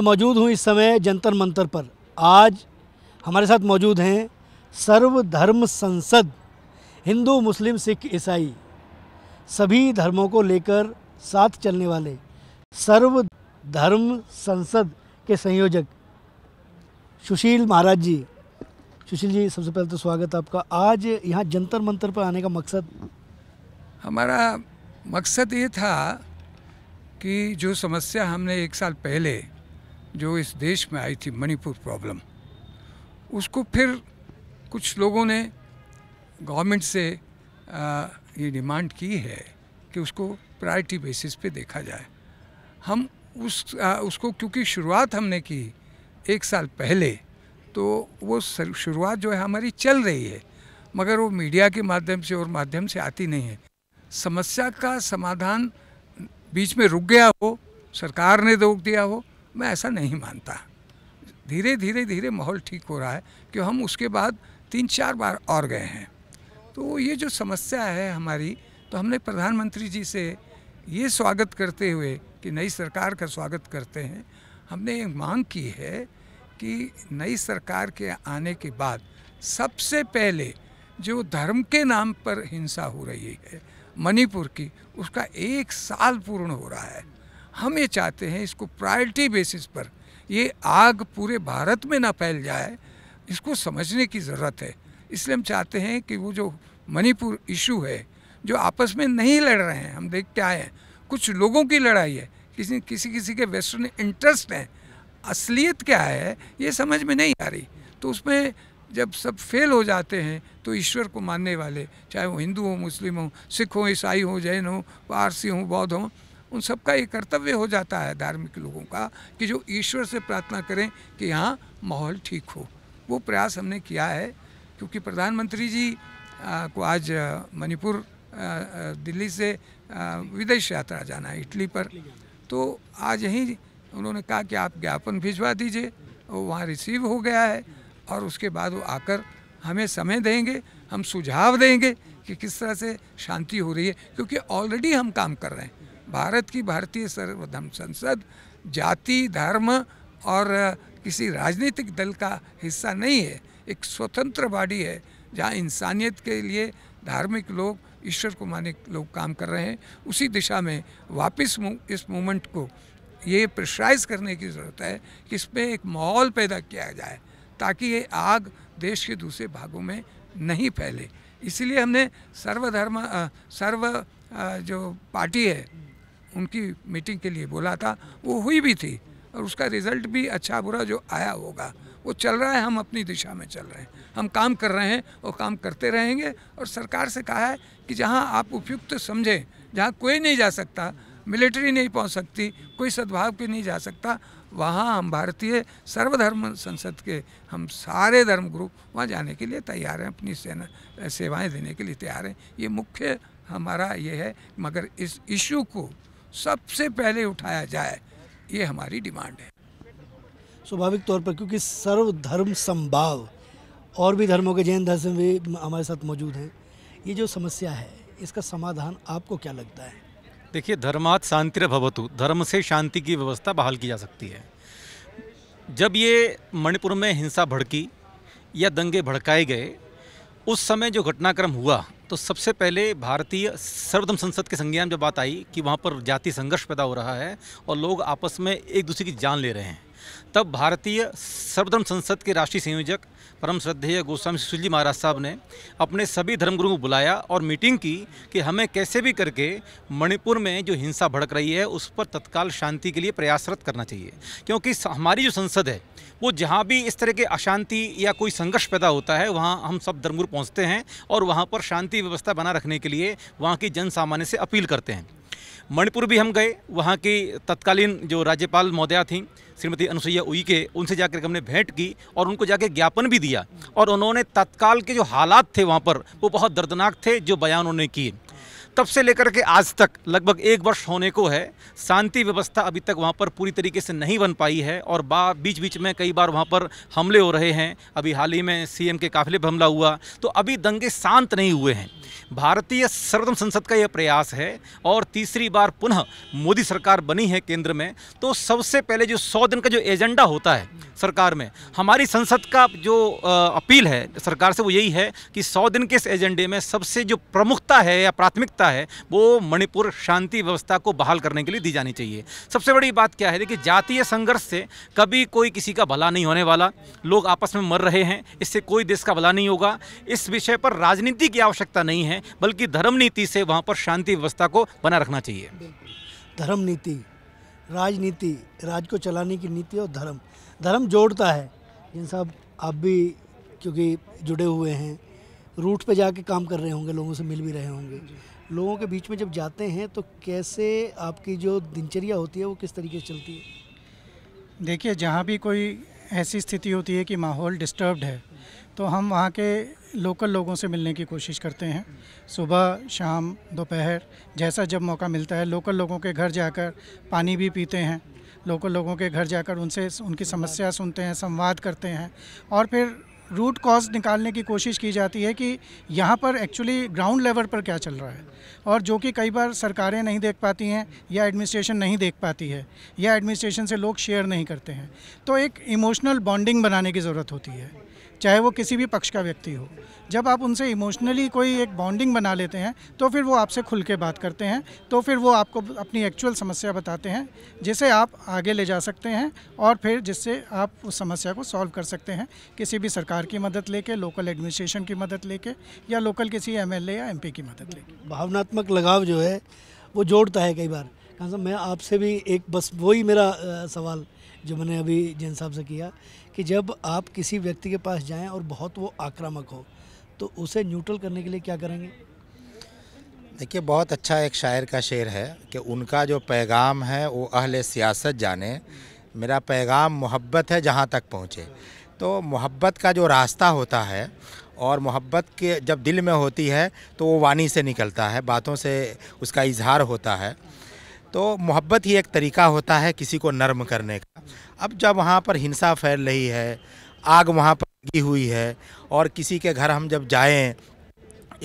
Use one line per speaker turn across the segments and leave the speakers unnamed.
मैं मौजूद हूँ इस समय जंतर मंतर पर आज हमारे साथ मौजूद हैं सर्वधर्म संसद हिंदू मुस्लिम सिख ईसाई सभी धर्मों को लेकर साथ चलने वाले सर्व धर्म संसद के संयोजक सुशील महाराज जी सुशील जी सबसे पहले तो स्वागत आपका आज यहाँ जंतर मंतर पर आने का मकसद
हमारा मकसद ये था कि जो समस्या हमने एक साल पहले जो इस देश में आई थी मणिपुर प्रॉब्लम उसको फिर कुछ लोगों ने गवर्नमेंट से ये डिमांड की है कि उसको प्रायरिटी बेसिस पे देखा जाए हम उस आ, उसको क्योंकि शुरुआत हमने की एक साल पहले तो वो शुरुआत जो है हमारी चल रही है मगर वो मीडिया के माध्यम से और माध्यम से आती नहीं है समस्या का समाधान बीच में रुक गया हो सरकार ने रोक दिया हो मैं ऐसा नहीं मानता धीरे धीरे धीरे माहौल ठीक हो रहा है कि हम उसके बाद तीन चार बार और गए हैं तो ये जो समस्या है हमारी तो हमने प्रधानमंत्री जी से ये स्वागत करते हुए कि नई सरकार का स्वागत करते हैं हमने मांग की है कि नई सरकार के आने के बाद सबसे पहले जो धर्म के नाम पर हिंसा हो रही है मणिपुर की उसका एक साल पूर्ण हो रहा है हम ये चाहते हैं इसको प्रायोरिटी बेसिस पर ये आग पूरे भारत में ना फैल जाए इसको समझने की ज़रूरत है इसलिए हम चाहते हैं कि वो जो मणिपुर इशू है जो आपस में नहीं लड़ रहे हैं हम देखते आए हैं कुछ लोगों की लड़ाई है किसी किसी किसी के वेस्टर्न इंटरेस्ट हैं असलियत क्या है ये समझ में नहीं आ रही तो उसमें जब सब फेल हो जाते हैं तो ईश्वर को मानने वाले चाहे वो हिंदू हो मुस्लिम हो सिख हो ईसाई हो जैन हो पारसी हो बौद्ध हों उन सबका ये कर्तव्य हो जाता है धार्मिक लोगों का कि जो ईश्वर से प्रार्थना करें कि यहाँ माहौल ठीक हो वो प्रयास हमने किया है क्योंकि प्रधानमंत्री जी आ, को आज मणिपुर दिल्ली से विदेश यात्रा जाना है इटली पर तो आज यहीं उन्होंने कहा कि आप ज्ञापन भिजवा दीजिए वो वहाँ रिसीव हो गया है और उसके बाद वो आकर हमें समय देंगे हम सुझाव देंगे कि किस तरह से शांति हो रही है क्योंकि ऑलरेडी हम काम कर रहे हैं भारत की भारतीय सर्वधर्म संसद जाति धर्म और किसी राजनीतिक दल का हिस्सा नहीं है एक स्वतंत्र बॉडी है जहाँ इंसानियत के लिए धार्मिक लोग ईश्वर को माने लोग काम कर रहे हैं उसी दिशा में वापस इस मूवमेंट को ये प्रेशराइज करने की ज़रूरत है कि इसमें एक माहौल पैदा किया जाए ताकि ये आग देश के दूसरे भागों में नहीं फैले इसलिए हमने सर्वधर्म सर्व जो पार्टी है उनकी मीटिंग के लिए बोला था वो हुई भी थी और उसका रिजल्ट भी अच्छा बुरा जो आया होगा वो चल रहा है हम अपनी दिशा में चल रहे हैं हम काम कर रहे हैं और काम करते रहेंगे और सरकार से कहा है कि जहाँ आप उपयुक्त समझें जहाँ कोई नहीं जा सकता मिलिट्री नहीं पहुँच सकती कोई सद्भाव के नहीं जा सकता वहाँ हम भारतीय सर्वधर्म संसद के हम सारे धर्म ग्रुप वहाँ जाने के लिए तैयार हैं अपनी सेना सेवाएँ देने के लिए तैयार हैं ये मुख्य हमारा ये है मगर इस इशू को सबसे पहले उठाया जाए ये हमारी डिमांड है
स्वाभाविक तौर पर क्योंकि सर्वधर्म संभाव और भी धर्मों के जैन धर्म भी हमारे साथ मौजूद हैं ये जो समस्या है इसका समाधान आपको क्या लगता है
देखिए धर्मात शांति भवतु धर्म से शांति की व्यवस्था बहाल की जा सकती है जब ये मणिपुर में हिंसा भड़की या दंगे भड़काए गए उस समय जो घटनाक्रम हुआ तो सबसे पहले भारतीय सर्वधम संसद के संज्ञान जब बात आई कि वहाँ पर जाति संघर्ष पैदा हो रहा है और लोग आपस में एक दूसरे की जान ले रहे हैं तब भारतीय सर्वधर्म संसद के राष्ट्रीय संयोजक परम श्रद्धेय गोस्वामी सुशील जी महाराज साहब ने अपने सभी धर्मगुरु को बुलाया और मीटिंग की कि हमें कैसे भी करके मणिपुर में जो हिंसा भड़क रही है उस पर तत्काल शांति के लिए प्रयासरत करना चाहिए क्योंकि हमारी जो संसद है वो जहाँ भी इस तरह के अशांति या कोई संघर्ष पैदा होता है वहाँ हम सब धर्मगुरु पहुँचते हैं और वहाँ पर शांति व्यवस्था बना रखने के लिए वहाँ की जन सामान्य से अपील करते हैं मणिपुर भी हम गए वहाँ की तत्कालीन जो राज्यपाल महोदया थी श्रीमती अनुसुईया उइके उनसे जाकर हमने भेंट की और उनको जाकर ज्ञापन भी दिया और उन्होंने तत्काल के जो हालात थे वहाँ पर वो बहुत दर्दनाक थे जो बयान उन्होंने किए तब से लेकर के आज तक लगभग एक वर्ष होने को है शांति व्यवस्था अभी तक वहाँ पर पूरी तरीके से नहीं बन पाई है और बा बीच बीच में कई बार वहाँ पर हमले हो रहे हैं अभी हाल ही में सीएम के काफिले पर हमला हुआ तो अभी दंगे शांत नहीं हुए हैं भारतीय सर्वोत्तम संसद का यह प्रयास है और तीसरी बार पुनः मोदी सरकार बनी है केंद्र में तो सबसे पहले जो सौ दिन का जो एजेंडा होता है सरकार में हमारी संसद का जो अपील है सरकार से वो यही है कि सौ दिन के इस एजेंडे में सबसे जो प्रमुखता है या प्राथमिकता है वो मणिपुर शांति व्यवस्था को बहाल करने के लिए दी जानी चाहिए सबसे बड़ी बात क्या है देखिए जातीय संघर्ष से कभी कोई किसी का भला नहीं होने वाला लोग आपस में मर रहे हैं इससे कोई देश का भला नहीं होगा इस विषय पर राजनीति की आवश्यकता नहीं है बल्कि धर्म नीति से वहाँ पर शांति व्यवस्था को बना रखना चाहिए
धर्म नीति राजनीति राज को चलाने की नीति और धर्म धर्म जोड़ता है जिन साहब आप भी क्योंकि जुड़े हुए हैं रूट पे जाके काम कर रहे होंगे लोगों से मिल भी रहे होंगे लोगों के बीच में जब जाते हैं तो कैसे आपकी जो दिनचर्या होती है वो किस तरीके से चलती है देखिए जहाँ भी कोई ऐसी स्थिति होती है कि माहौल डिस्टर्ब्ड है तो हम वहाँ के लोकल लोगों से मिलने की कोशिश करते हैं सुबह शाम दोपहर जैसा जब मौका मिलता है लोकल लोगों के घर जाकर पानी भी पीते हैं लोकल लोगों के घर जाकर उनसे उनकी समस्या सुनते हैं संवाद करते हैं और फिर रूट कॉज निकालने की कोशिश की जाती है कि यहाँ पर एक्चुअली ग्राउंड लेवल पर क्या चल रहा है और जो कि कई बार सरकारें नहीं देख पाती हैं या एडमिनिस्ट्रेशन नहीं देख पाती है या एडमिनिस्ट्रेशन से लोग शेयर नहीं करते हैं तो एक इमोशनल बॉन्डिंग बनाने की ज़रूरत होती है चाहे वो किसी भी पक्ष का व्यक्ति हो जब आप उनसे इमोशनली कोई एक बॉन्डिंग बना लेते हैं तो फिर वो आपसे खुल के बात करते हैं तो फिर वो आपको अपनी एक्चुअल समस्या बताते हैं जिसे आप आगे ले जा सकते हैं और फिर जिससे आप उस समस्या को सॉल्व कर सकते हैं किसी भी सरकार की मदद लेके लोकल एडमिनिस्ट्रेशन की मदद लेके या लोकल किसी एम या एम की मदद लेके भावनात्मक लगाव जो है वो जोड़ता है कई बार मैं आपसे भी एक बस वही मेरा सवाल जो मैंने अभी जैन साहब से किया कि जब आप किसी व्यक्ति के पास जाएं और बहुत वो आक्रामक हो तो उसे न्यूट्रल करने के लिए क्या करेंगे
देखिए बहुत अच्छा एक शायर का शेर है कि उनका जो पैगाम है वो अहल सियासत जाने मेरा पैगाम मोहब्बत है जहाँ तक पहुँचे तो मोहब्बत का जो रास्ता होता है और मोहब्बत के जब दिल में होती है तो वो वाणी से निकलता है बातों से उसका इजहार होता है तो मोहब्बत ही एक तरीका होता है किसी को नर्म करने का अब जब वहाँ पर हिंसा फैल रही है आग वहाँ पर लगी हुई है और किसी के घर हम जब जाएं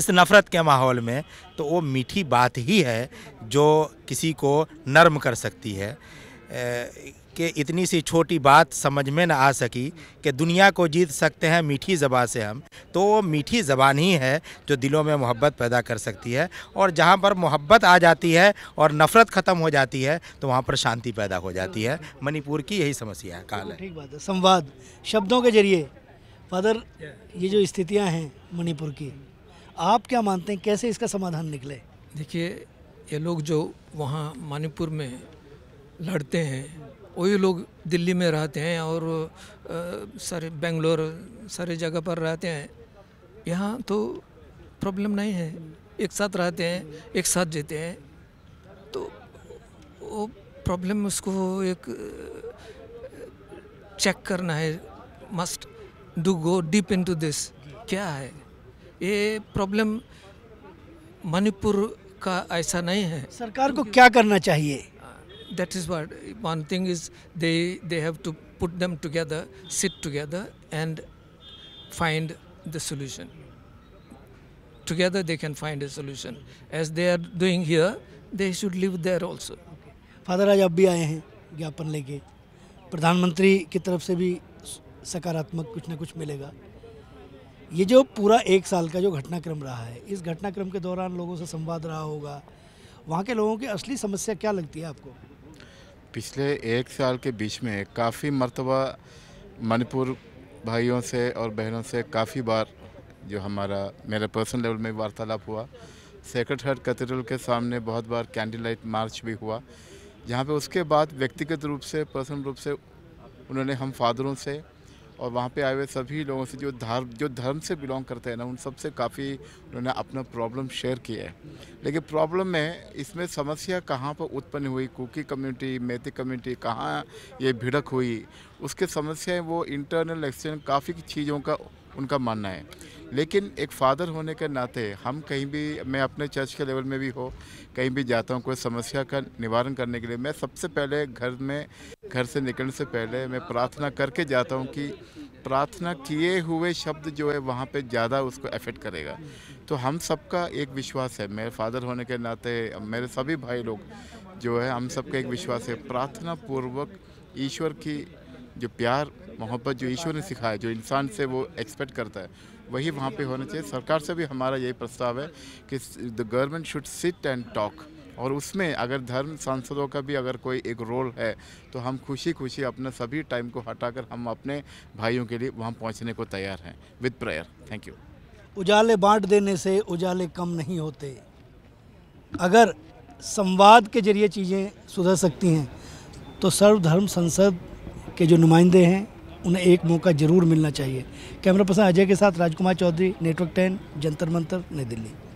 इस नफ़रत के माहौल में तो वो मीठी बात ही है जो किसी को नर्म कर सकती है कि इतनी सी छोटी बात समझ में ना आ सकी कि दुनिया को जीत सकते हैं मीठी ज़बान से हम तो वो मीठी ज़बान ही है जो दिलों में मोहब्बत पैदा कर सकती है और जहाँ पर मोहब्बत आ जाती है और नफ़रत ख़त्म हो जाती है तो वहाँ पर शांति पैदा हो जाती है मणिपुर की यही समस्या है
काल है
ठीक बात है संवाद शब्दों के जरिए फादर ये जो स्थितियाँ हैं मणिपुर की आप क्या मानते हैं कैसे इसका समाधान निकले
देखिए ये लोग जो वहाँ मणिपुर में लड़ते हैं वही लोग दिल्ली में रहते हैं और सारे बेंगलोर सारे जगह पर रहते हैं यहाँ तो प्रॉब्लम नहीं है एक साथ रहते हैं एक साथ जीते हैं तो वो प्रॉब्लम उसको एक चेक करना है must do go deep into this क्या है ये प्रॉब्लम मणिपुर का ऐसा नहीं है सरकार को क्या करना चाहिए that is what one thing is they they have to put them together, sit together, and find the solution. Together they can find a solution. As they are doing here, they should live there also.
father aaj आज अब भी आए हैं ज्ञापन लेके ki taraf se bhi भी सकारात्मक कुछ ना कुछ मिलेगा ये जो पूरा एक साल का जो घटनाक्रम रहा है इस घटनाक्रम के दौरान लोगों से संवाद रहा होगा वहाँ के लोगों की असली समस्या क्या लगती है आपको
पिछले एक साल के बीच में काफ़ी मरतबा मणिपुर भाइयों से और बहनों से काफ़ी बार जो हमारा मेरा पर्सनल लेवल में वार्तालाप हुआ सेक्रेट हर्ट कैथेड्रल के सामने बहुत बार कैंडल लाइट मार्च भी हुआ जहाँ पे उसके बाद व्यक्तिगत रूप से पर्सनल रूप से उन्होंने हम फादरों से और वहाँ पे आए हुए सभी लोगों से जो धर्म जो धर्म से बिलोंग करते हैं ना उन सबसे काफ़ी उन्होंने अपना प्रॉब्लम शेयर किया है लेकिन प्रॉब्लम में इसमें समस्या कहाँ पर उत्पन्न हुई कुकी कम्युनिटी मेथी कम्युनिटी कहाँ ये भिड़क हुई उसके समस्याएं वो इंटरनल एक्सटर्नल काफ़ी चीज़ों का उनका मानना है लेकिन एक फादर होने के नाते हम कहीं भी मैं अपने चर्च के लेवल में भी हो कहीं भी जाता हूँ कोई समस्या का निवारण करने के लिए मैं सबसे पहले घर में घर से निकलने से पहले मैं प्रार्थना करके जाता हूँ कि प्रार्थना किए हुए शब्द जो है वहाँ पे ज़्यादा उसको अफेक्ट करेगा तो हम सबका एक विश्वास है मेरे फादर होने के नाते मेरे सभी भाई लोग जो है हम सबका एक विश्वास है प्रार्थना पूर्वक ईश्वर की जो प्यार मोहब्बत जो ईश्वर ने सिखाया जो इंसान से वो एक्सपेक्ट करता है वही वहाँ पे होना चाहिए सरकार से भी हमारा यही प्रस्ताव है कि the government should sit and talk और उसमें अगर धर्म सांसदों का भी अगर कोई एक रोल है तो हम खुशी खुशी अपने सभी टाइम को हटाकर हम अपने भाइयों के लिए वहाँ पहुँचने को तैयार हैं विद प्रेयर थैंक यू
उजाले बांट देने से उजाले कम नहीं होते अगर संवाद के जरिए चीज़ें सुधर सकती हैं तो सर्वधर्म संसद के जो नुमाइंदे हैं उन्हें एक मौका जरूर मिलना चाहिए कैमरा पर्सन अजय के साथ राजकुमार चौधरी नेटवर्क टेन जंतर मंतर नई दिल्ली